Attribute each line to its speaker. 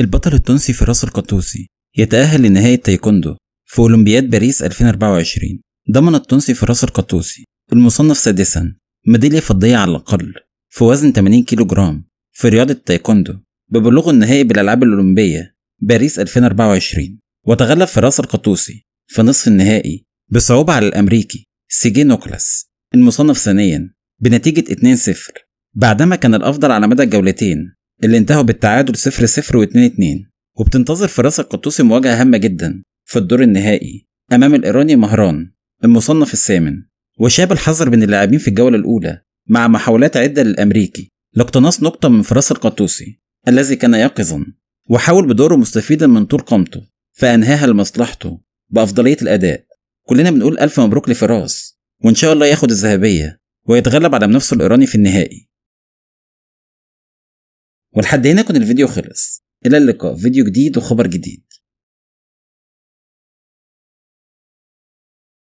Speaker 1: البطل التونسي فراس القطوسي يتأهل لنهاية تايكوندو في أولمبياد باريس 2024 ضمن التونسي فراس القطوسي المصنف سادسا ميدالية فضية على الأقل في وزن 80 كيلو جرام في رياضة تايكوندو ببلوغه النهائي بالألعاب الأولمبية باريس 2024 وتغلب فراس القطوسي في نصف النهائي بصعوبة على الأمريكي سيجي نوكلاس المصنف ثانيا بنتيجة 2-0 بعدما كان الأفضل على مدى الجولتين اللي انتهوا بالتعادل 0 0 و2 2 وبتنتظر فراس القطوس مواجهة هامة جدا في الدور النهائي أمام الإيراني مهران المصنف الثامن وشاب الحذر بين اللاعبين في الجولة الأولى مع محاولات عدة للأمريكي لاقتناص نقطة من فراس القطوسي الذي كان يقظا وحاول بدوره مستفيدا من طول قامته فأنهاها لمصلحته بأفضلية الأداء كلنا بنقول ألف مبروك لفراس وإن شاء الله ياخد الذهبية ويتغلب على نفسه الإيراني في النهائي ولحد هنا يكون الفيديو خلص إلى
Speaker 2: اللقاء فيديو جديد وخبر جديد